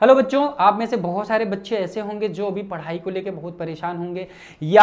hello बच्चों आप में से बहुत सारे बच्चे ऐसे होंगे जो अभी पढ़ाई को लेकर बहुत परेशान होंगे या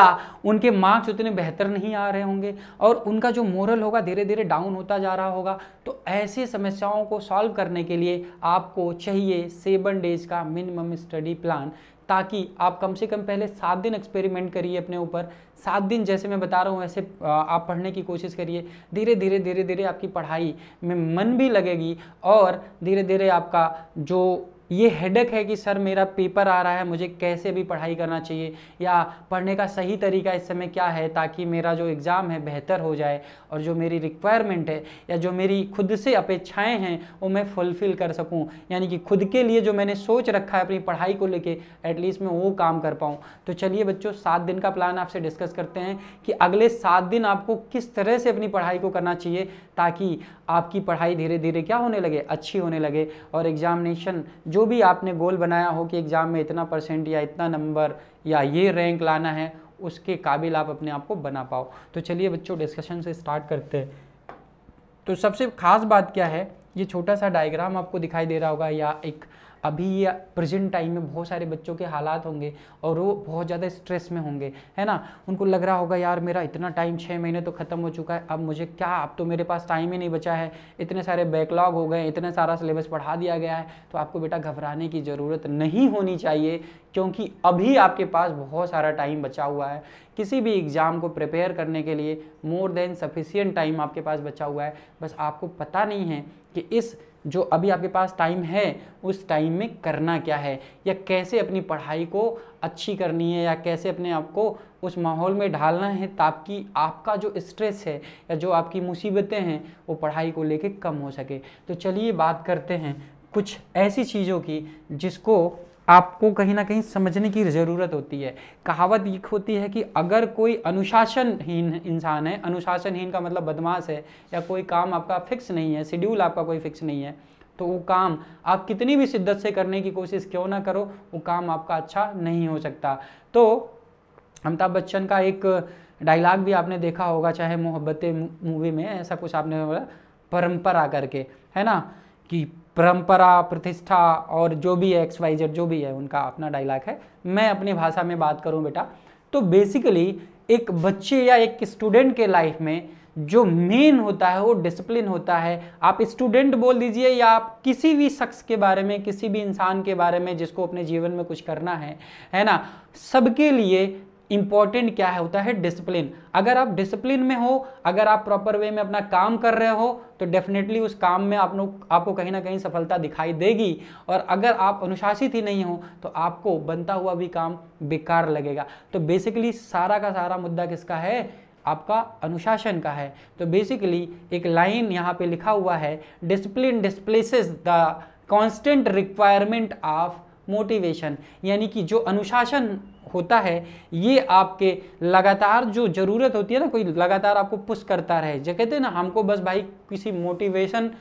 उनके मार्क्स उतने बेहतर नहीं आ रहे होंगे और उनका जो मोरल होगा धीरे धीरे डाउन होता जा रहा होगा तो ऐसी समस्याओं को सॉल्व करने के लिए आपको चाहिए सेवन डेज का मिनिमम स्टडी प्लान ताकि आप कम से कम पहले सात दिन एक्सपेरिमेंट करिए अपने ऊपर सात दिन जैसे मैं बता रहा हूँ ऐसे आप पढ़ने की कोशिश करिए धीरे धीरे धीरे धीरे आपकी पढ़ाई में मन भी लगेगी और धीरे धीरे आपका जो ये हेडक है कि सर मेरा पेपर आ रहा है मुझे कैसे भी पढ़ाई करना चाहिए या पढ़ने का सही तरीका इस समय क्या है ताकि मेरा जो एग्ज़ाम है बेहतर हो जाए और जो मेरी रिक्वायरमेंट है या जो मेरी खुद से अपेक्षाएं हैं वो मैं फुलफ़िल कर सकूं यानी कि खुद के लिए जो मैंने सोच रखा है अपनी पढ़ाई को लेकर एटलीस्ट मैं वो काम कर पाऊँ तो चलिए बच्चों सात दिन का प्लान आपसे डिस्कस करते हैं कि अगले सात दिन आपको किस तरह से अपनी पढ़ाई को करना चाहिए ताकि आपकी पढ़ाई धीरे धीरे क्या होने लगे अच्छी होने लगे और एग्ज़ामिनेशन जो भी आपने गोल बनाया हो कि एग्ज़ाम में इतना परसेंट या इतना नंबर या ये रैंक लाना है उसके काबिल आप अपने आप को बना पाओ तो चलिए बच्चों डिस्कशन से स्टार्ट करते हैं तो सबसे ख़ास बात क्या है ये छोटा सा डायग्राम आपको दिखाई दे रहा होगा या एक अभी ये प्रेजेंट टाइम में बहुत सारे बच्चों के हालात होंगे और वो बहुत ज़्यादा स्ट्रेस में होंगे है ना उनको लग रहा होगा यार मेरा इतना टाइम छः महीने तो ख़त्म हो चुका है अब मुझे क्या अब तो मेरे पास टाइम ही नहीं बचा है इतने सारे बैकलॉग हो गए इतना सारा सिलेबस पढ़ा दिया गया है तो आपको बेटा घबराने की ज़रूरत नहीं होनी चाहिए क्योंकि अभी आपके पास बहुत सारा टाइम बचा हुआ है किसी भी एग्ज़ाम को प्रिपेयर करने के लिए मोर देन सफिशियंट टाइम आपके पास बचा हुआ है बस आपको पता नहीं है कि इस जो अभी आपके पास टाइम है उस टाइम में करना क्या है या कैसे अपनी पढ़ाई को अच्छी करनी है या कैसे अपने आप को उस माहौल में ढालना है ताकि आपका जो स्ट्रेस है या जो आपकी मुसीबतें हैं वो पढ़ाई को लेके कम हो सके तो चलिए बात करते हैं कुछ ऐसी चीज़ों की जिसको आपको कहीं ना कहीं समझने की ज़रूरत होती है कहावत ये होती है कि अगर कोई अनुशासनहीन इंसान है अनुशासनहीन का मतलब बदमाश है या कोई काम आपका फिक्स नहीं है शेड्यूल आपका कोई फिक्स नहीं है तो वो काम आप कितनी भी शिद्दत से करने की कोशिश क्यों ना करो वो काम आपका अच्छा नहीं हो सकता तो अमिताभ बच्चन का एक डायलॉग भी आपने देखा होगा चाहे मोहब्बतें मूवी में ऐसा कुछ आपने बोला परंपरा करके है ना कि परंपरा प्रतिष्ठा और जो भी है एक्स वाई जेड जो भी है उनका अपना डायलॉग है मैं अपनी भाषा में बात करूँ बेटा तो बेसिकली एक बच्चे या एक स्टूडेंट के लाइफ में जो मेन होता है वो डिसिप्लिन होता है आप स्टूडेंट बोल दीजिए या आप किसी भी शख्स के बारे में किसी भी इंसान के बारे में जिसको अपने जीवन में कुछ करना है है ना सबके लिए इंपॉर्टेंट क्या है होता है डिसिप्लिन अगर आप डिसिप्लिन में हो अगर आप प्रॉपर वे में अपना काम कर रहे हो तो डेफिनेटली उस काम में आप लोग आपको कहीं ना कहीं सफलता दिखाई देगी और अगर आप अनुशासित ही नहीं हो तो आपको बनता हुआ भी काम बेकार लगेगा तो बेसिकली सारा का सारा मुद्दा किसका है आपका अनुशासन का है तो बेसिकली एक लाइन यहाँ पे लिखा हुआ है discipline displaces the constant requirement of motivation यानी कि जो अनुशासन होता है ये आपके लगातार जो ज़रूरत होती है ना कोई लगातार आपको पुश करता रहे जो कहते हैं ना हमको बस भाई किसी मोटिवेशन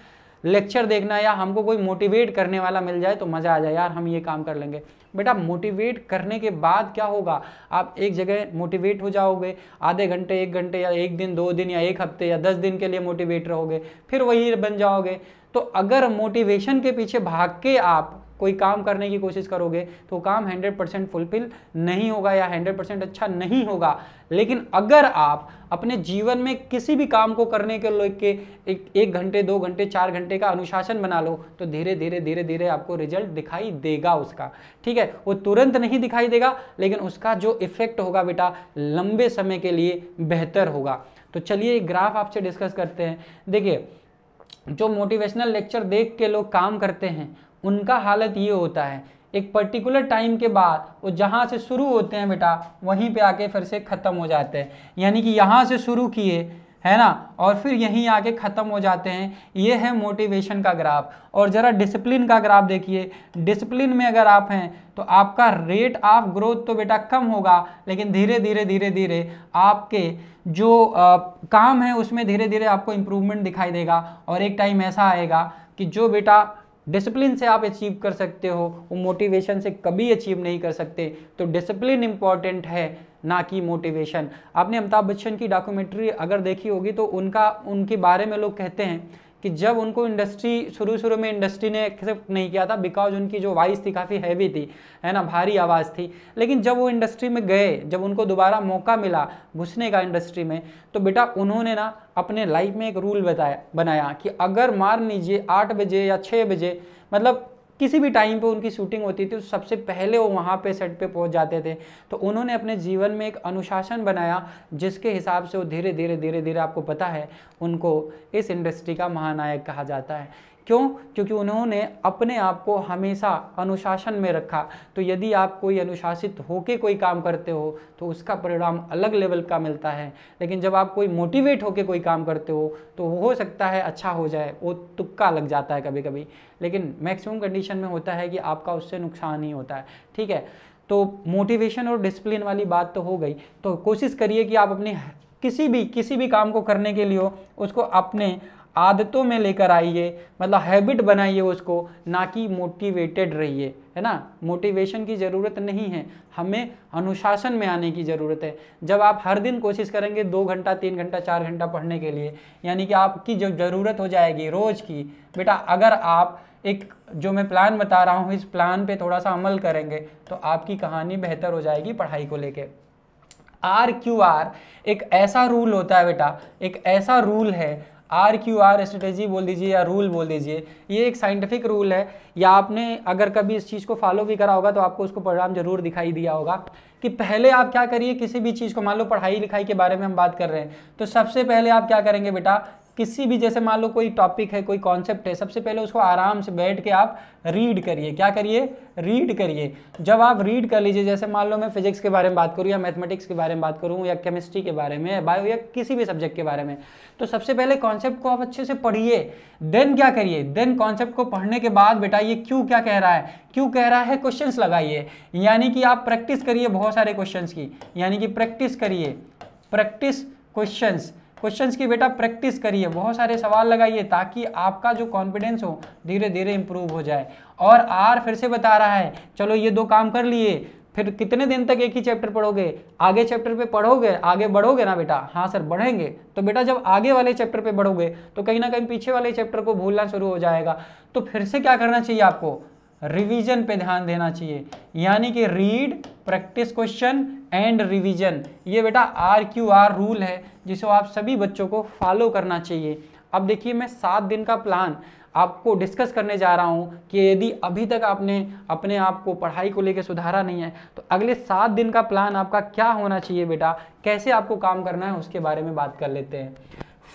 लेक्चर देखना या हमको कोई मोटिवेट करने वाला मिल जाए तो मज़ा आ जाए यार हम ये काम कर लेंगे बेटा मोटिवेट करने के बाद क्या होगा आप एक जगह मोटिवेट हो जाओगे आधे घंटे एक घंटे या एक दिन दो दिन या एक हफ्ते या दस दिन के लिए मोटिवेट रहोगे फिर वही बन जाओगे तो अगर मोटिवेशन के पीछे भाग के आप कोई काम करने की कोशिश करोगे तो काम 100 परसेंट फुलफिल नहीं होगा या 100 परसेंट अच्छा नहीं होगा लेकिन अगर आप अपने जीवन में किसी भी काम को करने के के एक एक घंटे दो घंटे चार घंटे का अनुशासन बना लो तो धीरे धीरे धीरे धीरे आपको रिजल्ट दिखाई देगा उसका ठीक है वो तुरंत नहीं दिखाई देगा लेकिन उसका जो इफेक्ट होगा बेटा लंबे समय के लिए बेहतर होगा तो चलिए ग्राफ आपसे डिस्कस करते हैं देखिए जो मोटिवेशनल लेक्चर देख के लोग काम करते हैं उनका हालत ये होता है एक पर्टिकुलर टाइम के बाद वो जहाँ से शुरू होते हैं बेटा वहीं पे आके फिर से ख़त्म हो जाते हैं यानी कि यहाँ से शुरू किए है ना और फिर यहीं आके ख़त्म हो जाते हैं ये है मोटिवेशन का ग्राफ और ज़रा डिसिप्लिन का ग्राफ देखिए डिसिप्लिन में अगर आप हैं तो आपका रेट ऑफ ग्रोथ तो बेटा कम होगा लेकिन धीरे धीरे धीरे धीरे आपके जो आ, काम है उसमें धीरे धीरे आपको इम्प्रूवमेंट दिखाई देगा और एक टाइम ऐसा आएगा कि जो बेटा डिसिप्लिन से आप अचीव कर सकते हो वो मोटिवेशन से कभी अचीव नहीं कर सकते तो डिसिप्लिन इम्पॉर्टेंट है ना कि मोटिवेशन आपने अमिताभ बच्चन की डॉक्यूमेंट्री अगर देखी होगी तो उनका उनके बारे में लोग कहते हैं कि जब उनको इंडस्ट्री शुरू शुरू में इंडस्ट्री ने एक्सेप्ट नहीं किया था बिकॉज उनकी जो वॉइस थी काफ़ी हैवी थी है ना भारी आवाज़ थी लेकिन जब वो इंडस्ट्री में गए जब उनको दोबारा मौका मिला घुसने का इंडस्ट्री में तो बेटा उन्होंने ना अपने लाइफ में एक रूल बताया बनाया कि अगर मान लीजिए आठ बजे या छः बजे मतलब किसी भी टाइम पे उनकी शूटिंग होती थी तो सबसे पहले वो वहाँ पे सेट पे पहुँच जाते थे तो उन्होंने अपने जीवन में एक अनुशासन बनाया जिसके हिसाब से वो धीरे धीरे धीरे धीरे आपको पता है उनको इस इंडस्ट्री का महानायक कहा जाता है क्यों क्योंकि उन्होंने अपने आप को हमेशा अनुशासन में रखा तो यदि आप कोई अनुशासित होके कोई काम करते हो तो उसका परिणाम अलग लेवल का मिलता है लेकिन जब आप कोई मोटिवेट होके कोई काम करते हो तो हो सकता है अच्छा हो जाए वो तुक्का लग जाता है कभी कभी लेकिन मैक्सिमम कंडीशन में होता है कि आपका उससे नुकसान ही होता है ठीक है तो मोटिवेशन और डिसिप्लिन वाली बात तो हो गई तो कोशिश करिए कि आप अपने किसी भी किसी भी काम को करने के लिए हो उसको अपने आदतों में लेकर आइए मतलब हैबिट बनाइए उसको ना कि मोटिवेटेड रहिए है ना मोटिवेशन की ज़रूरत नहीं है हमें अनुशासन में आने की ज़रूरत है जब आप हर दिन कोशिश करेंगे दो घंटा तीन घंटा चार घंटा पढ़ने के लिए यानी कि आपकी जो ज़रूरत हो जाएगी रोज़ की बेटा अगर आप एक जो मैं प्लान बता रहा हूँ इस प्लान पे थोड़ा सा अमल करेंगे तो आपकी कहानी बेहतर हो जाएगी पढ़ाई को लेके आर क्यू आर एक ऐसा रूल होता है बेटा एक ऐसा रूल है आर क्यू आर स्ट्रेटेजी बोल दीजिए या रूल बोल दीजिए ये एक साइंटिफिक रूल है या आपने अगर कभी इस चीज़ को फॉलो भी करा होगा तो आपको उसको परिणाम जरूर दिखाई दिया होगा कि पहले आप क्या करिए किसी भी चीज़ को मान लो पढ़ाई लिखाई के बारे में हम बात कर रहे हैं तो सबसे पहले आप क्या करेंगे बेटा किसी भी जैसे मान लो कोई टॉपिक है कोई कॉन्सेप्ट है सबसे पहले उसको आराम से बैठ के आप रीड करिए क्या करिए रीड करिए जब आप रीड कर लीजिए जैसे मान लो मैं फिजिक्स के बारे में बात करूँ या मैथमेटिक्स के बारे में बात करूँ या केमिस्ट्री के बारे में बायो या किसी भी सब्जेक्ट के बारे में तो सबसे पहले कॉन्सेप्ट को आप अच्छे से पढ़िए देन क्या करिए देन कॉन्सेप्ट को पढ़ने के बाद बेटा ये क्यों क्या कह रहा है क्यों कह रहा है क्वेश्चन लगाइए यानी कि आप प्रैक्टिस करिए बहुत सारे क्वेश्चन की यानी कि प्रैक्टिस करिए प्रैक्टिस क्वेश्चंस क्वेश्चंस की बेटा प्रैक्टिस करिए बहुत सारे सवाल लगाइए ताकि आपका जो कॉन्फिडेंस हो धीरे धीरे इम्प्रूव हो जाए और आर फिर से बता रहा है चलो ये दो काम कर लिए फिर कितने दिन तक एक ही चैप्टर पढ़ोगे आगे चैप्टर पे पढ़ोगे आगे बढ़ोगे ना बेटा हाँ सर बढ़ेंगे तो बेटा जब आगे वाले चैप्टर पे बढ़ोगे तो कहीं ना कहीं पीछे वाले चैप्टर को भूलना शुरू हो जाएगा तो फिर से क्या करना चाहिए आपको रिवीजन पे ध्यान देना चाहिए यानी कि read practice question and revision ये बेटा आर क्यू आर रूल है जिसे आप सभी बच्चों को फॉलो करना चाहिए अब देखिए मैं सात दिन का प्लान आपको डिस्कस करने जा रहा हूँ कि यदि अभी तक आपने अपने आप को पढ़ाई को लेकर सुधारा नहीं है तो अगले सात दिन का प्लान आपका क्या होना चाहिए बेटा कैसे आपको काम करना है उसके बारे में बात कर लेते हैं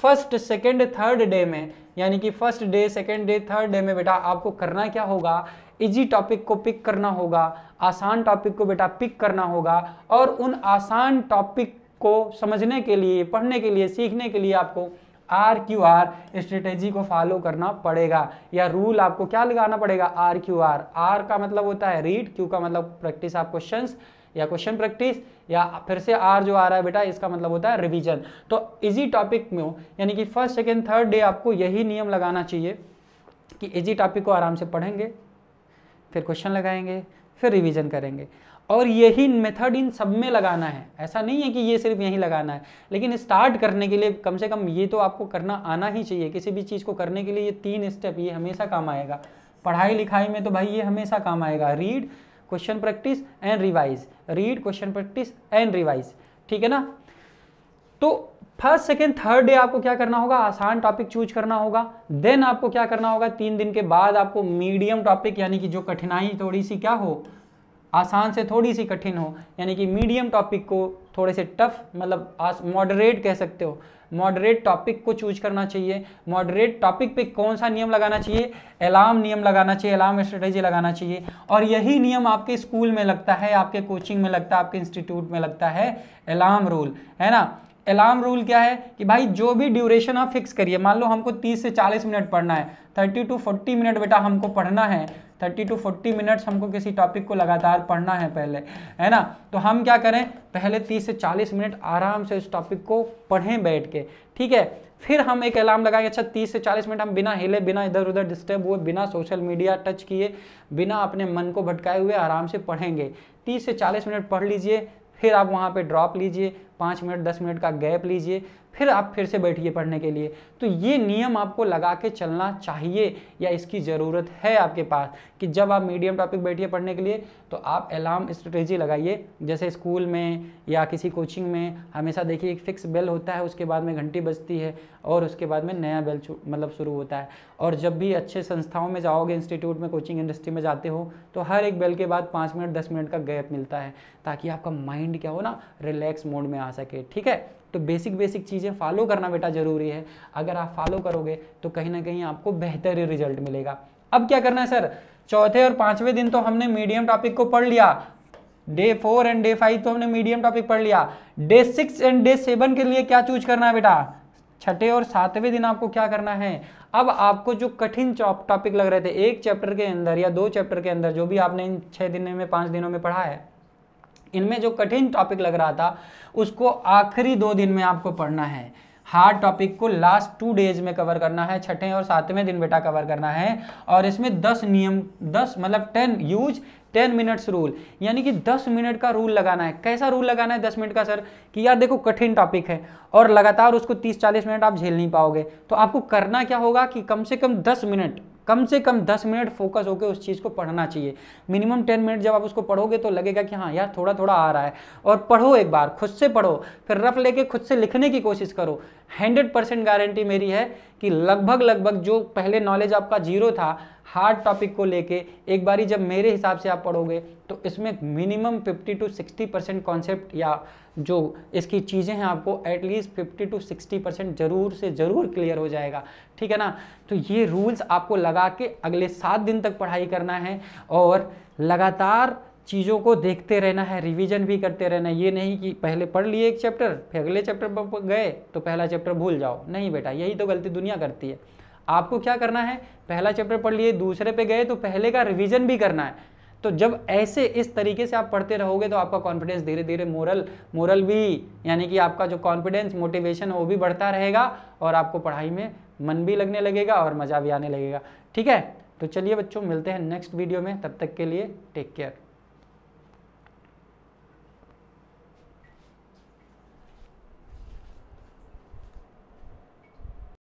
फर्स्ट सेकेंड थर्ड डे में यानी कि first day second day third day में बेटा आपको करना क्या होगा इजी टॉपिक को पिक करना होगा आसान टॉपिक को बेटा पिक करना होगा और उन आसान टॉपिक को समझने के लिए पढ़ने के लिए सीखने के लिए आपको आर क्यू आर स्ट्रेटेजी को फॉलो करना पड़ेगा या रूल आपको क्या लगाना पड़ेगा आर क्यू आर आर का मतलब होता है रीड क्यू का मतलब प्रैक्टिस आप क्वेश्चन या क्वेश्चन प्रैक्टिस या फिर से आर जो आ रहा है बेटा इसका मतलब होता है रिवीजन तो इजी टॉपिक में हो यानी कि फर्स्ट सेकेंड थर्ड डे आपको यही नियम लगाना चाहिए कि इजी टॉपिक को आराम से पढ़ेंगे फिर क्वेश्चन लगाएंगे फिर रिवीजन करेंगे और यही मेथड इन सब में लगाना है ऐसा नहीं है कि ये सिर्फ यहीं लगाना है लेकिन स्टार्ट करने के लिए कम से कम ये तो आपको करना आना ही चाहिए किसी भी चीज़ को करने के लिए ये तीन स्टेप ये हमेशा काम आएगा पढ़ाई लिखाई में तो भाई ये हमेशा काम आएगा read question practice and revise read question practice and revise ठीक है ना तो फर्स्ट सेकेंड थर्ड डे आपको क्या करना होगा आसान टॉपिक चूज करना होगा देन आपको क्या करना होगा तीन दिन के बाद आपको मीडियम टॉपिक यानी कि जो कठिनाई थोड़ी सी क्या हो आसान से थोड़ी सी कठिन हो यानी कि मीडियम टॉपिक को थोड़े से टफ मतलब मॉडरेट कह सकते हो मॉडरेट टॉपिक को चूज करना चाहिए मॉडरेट टॉपिक पे कौन सा नियम लगाना चाहिए अलार्म नियम लगाना चाहिए अलार्म स्ट्रेटेजी लगाना चाहिए और यही नियम आपके स्कूल में लगता है आपके कोचिंग में लगता है आपके इंस्टीट्यूट में लगता है अलार्म रूल है ना अलार्म रूल क्या है कि भाई जो भी ड्यूरेशन आप फिक्स करिए मान लो हमको 30 से 40 मिनट पढ़ना है 30 टू 40 मिनट बेटा हमको पढ़ना है 30 टू 40 मिनट्स हमको किसी टॉपिक को लगातार पढ़ना है पहले है ना तो हम क्या करें पहले 30 से 40 मिनट आराम से उस टॉपिक को पढ़ें बैठ के ठीक है फिर हम एक अलार्म लगाएंगे अच्छा 30 से 40 मिनट हम बिना हिले बिना इधर उधर डिस्टर्ब हुए बिना सोशल मीडिया टच किए बिना अपने मन को भटकाए हुए आराम से पढ़ेंगे 30 से 40 मिनट पढ़ लीजिए फिर आप वहाँ पे ड्रॉप लीजिए पाँच मिनट दस मिनट का गैप लीजिए फिर आप फिर से बैठिए पढ़ने के लिए तो ये नियम आपको लगा के चलना चाहिए या इसकी ज़रूरत है आपके पास कि जब आप मीडियम टॉपिक बैठिए पढ़ने के लिए तो आप अलार्म स्ट्रेटेजी लगाइए जैसे स्कूल में या किसी कोचिंग में हमेशा देखिए एक फिक्स बेल होता है उसके बाद में घंटी बजती है और उसके बाद में नया बेल मतलब शुरू होता है और जब भी अच्छे संस्थाओं में जाओगे इंस्टीट्यूट में कोचिंग इंडस्ट्री में जाते हो तो हर एक बेल के बाद पाँच मिनट दस मिनट का गैप मिलता है ताकि आपका माइंड क्या हो ना रिलैक्स मोड में आ सके ठीक है तो बेसिक बेसिक चीज़ें फॉलो करना बेटा ज़रूरी है अगर आप फॉलो करोगे तो कहीं ना कहीं आपको बेहतर रिजल्ट मिलेगा अब क्या करना है सर चौथे और पांचवें दिन तो हमने मीडियम टॉपिक को पढ़ लिया day four and day five तो हमने मीडियम टॉपिक पढ़ लिया day six and day seven के लिए क्या चूज करना है बेटा छठे और सातवें दिन आपको क्या करना है अब आपको जो कठिन टॉपिक लग रहे थे एक चैप्टर के अंदर या दो चैप्टर के अंदर जो भी आपने इन छः दिनों में पाँच दिनों में पढ़ा है इनमें जो कठिन टॉपिक लग रहा था उसको आखिरी दो दिन में आपको पढ़ना है हार्ड टॉपिक को लास्ट टू डेज में कवर करना है छठे और सातवें दिन बेटा कवर करना है और इसमें दस नियम दस मतलब ten use ten minutes rule यानी कि दस मिनट का रूल लगाना है कैसा रूल लगाना है दस मिनट का सर कि यार देखो कठिन टॉपिक है और लगातार उसको तीस चालीस मिनट आप झेल नहीं पाओगे तो आपको करना क्या होगा कि कम से कम दस मिनट कम से कम दस मिनट फोकस होकर उस चीज़ को पढ़ना चाहिए मिनिमम टेन मिनट जब आप उसको पढ़ोगे तो लगेगा कि हाँ यार थोड़ा थोड़ा आ रहा है और पढ़ो एक बार खुद से पढ़ो फिर रफ लेके खुद से लिखने की कोशिश करो हंड्रेड परसेंट गारंटी मेरी है कि लगभग लगभग जो पहले नॉलेज आपका जीरो था हार्ड टॉपिक को लेके एक बारी जब मेरे हिसाब से आप पढ़ोगे तो इसमें मिनिमम 50 टू 60 परसेंट कॉन्सेप्ट या जो इसकी चीज़ें हैं आपको एटलीस्ट 50 टू 60 परसेंट ज़रूर से ज़रूर क्लियर हो जाएगा ठीक है ना तो ये रूल्स आपको लगा के अगले सात दिन तक पढ़ाई करना है और लगातार चीज़ों को देखते रहना है रिवीजन भी करते रहना है ये नहीं कि पहले पढ़ लिए एक चैप्टर फिर अगले चैप्टर पर गए तो पहला चैप्टर भूल जाओ नहीं बेटा यही तो गलती दुनिया करती है आपको क्या करना है पहला चैप्टर पढ़ लिए दूसरे पे गए तो पहले का रिवीजन भी करना है तो जब ऐसे इस तरीके से आप पढ़ते रहोगे तो आपका कॉन्फिडेंस धीरे धीरे मोरल मोरल भी यानी कि आपका जो कॉन्फिडेंस मोटिवेशन वो भी बढ़ता रहेगा और आपको पढ़ाई में मन भी लगने लगेगा और मज़ा भी आने लगेगा ठीक है तो चलिए बच्चों मिलते हैं नेक्स्ट वीडियो में तब तक के लिए टेक केयर